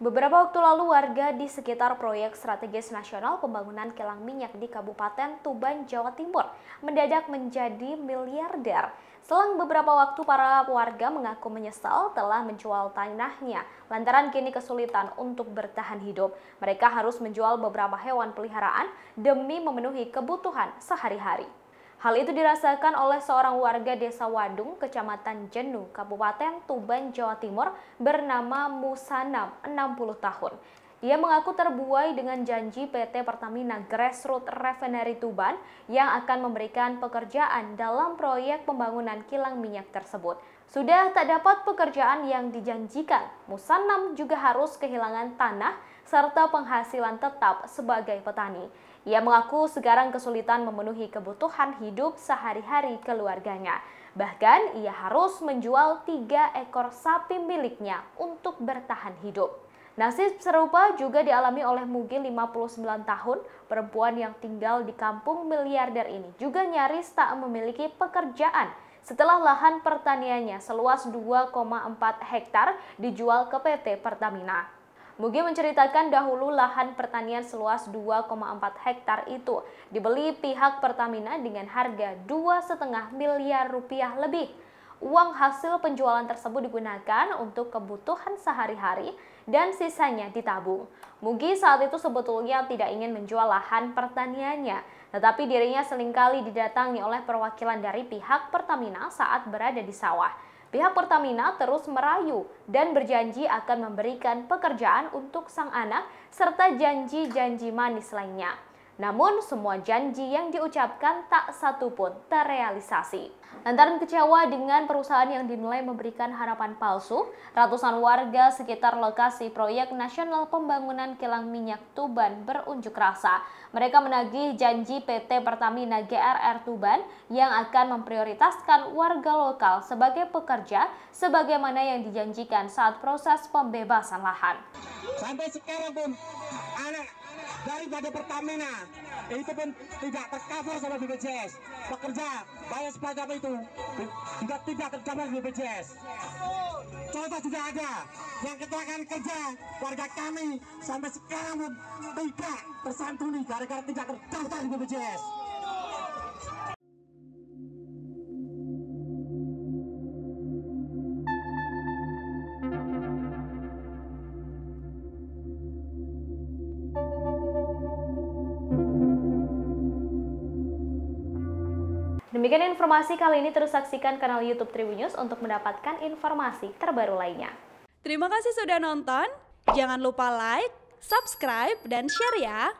Beberapa waktu lalu warga di sekitar proyek strategis nasional pembangunan kilang minyak di Kabupaten Tuban, Jawa Timur mendadak menjadi miliarder. Selang beberapa waktu para warga mengaku menyesal telah menjual tanahnya lantaran kini kesulitan untuk bertahan hidup. Mereka harus menjual beberapa hewan peliharaan demi memenuhi kebutuhan sehari-hari. Hal itu dirasakan oleh seorang warga desa Wadung, kecamatan Jenu, Kabupaten Tuban, Jawa Timur bernama Musanam, 60 tahun. Ia mengaku terbuai dengan janji PT Pertamina Grassroot Refinery Tuban yang akan memberikan pekerjaan dalam proyek pembangunan kilang minyak tersebut. Sudah tak dapat pekerjaan yang dijanjikan, Musanam juga harus kehilangan tanah serta penghasilan tetap sebagai petani. Ia mengaku sekarang kesulitan memenuhi kebutuhan hidup sehari-hari keluarganya. Bahkan ia harus menjual tiga ekor sapi miliknya untuk bertahan hidup. Nasib serupa juga dialami oleh Mugi 59 tahun, perempuan yang tinggal di kampung miliarder ini juga nyaris tak memiliki pekerjaan setelah lahan pertaniannya seluas 2,4 hektar dijual ke PT Pertamina. Mugi menceritakan dahulu lahan pertanian seluas 2,4 hektar itu dibeli pihak Pertamina dengan harga 2,5 miliar rupiah lebih uang hasil penjualan tersebut digunakan untuk kebutuhan sehari-hari dan sisanya ditabung. Mugi saat itu sebetulnya tidak ingin menjual lahan pertaniannya, tetapi dirinya seringkali didatangi oleh perwakilan dari pihak Pertamina saat berada di sawah. Pihak Pertamina terus merayu dan berjanji akan memberikan pekerjaan untuk sang anak serta janji-janji manis lainnya. Namun semua janji yang diucapkan tak satu pun terrealisasi. Lantaran kecewa dengan perusahaan yang dinilai memberikan harapan palsu, ratusan warga sekitar lokasi proyek nasional pembangunan kilang minyak Tuban berunjuk rasa. Mereka menagih janji PT Pertamina GRR Tuban yang akan memprioritaskan warga lokal sebagai pekerja sebagaimana yang dijanjikan saat proses pembebasan lahan. Sampai sekarang pun dari daripada Pertamina itu pun tidak tercover sama BPJS pekerja bayar sepeda apa itu tidak tidak tercover BPJS contoh juga ada yang kecelakaan kerja warga kami sampai sekarang pun tidak tersantuni gara-gara tidak tercover di BPJS Demikian informasi kali ini terus saksikan kanal YouTube Tribun News untuk mendapatkan informasi terbaru lainnya. Terima kasih sudah nonton. Jangan lupa like, subscribe, dan share ya.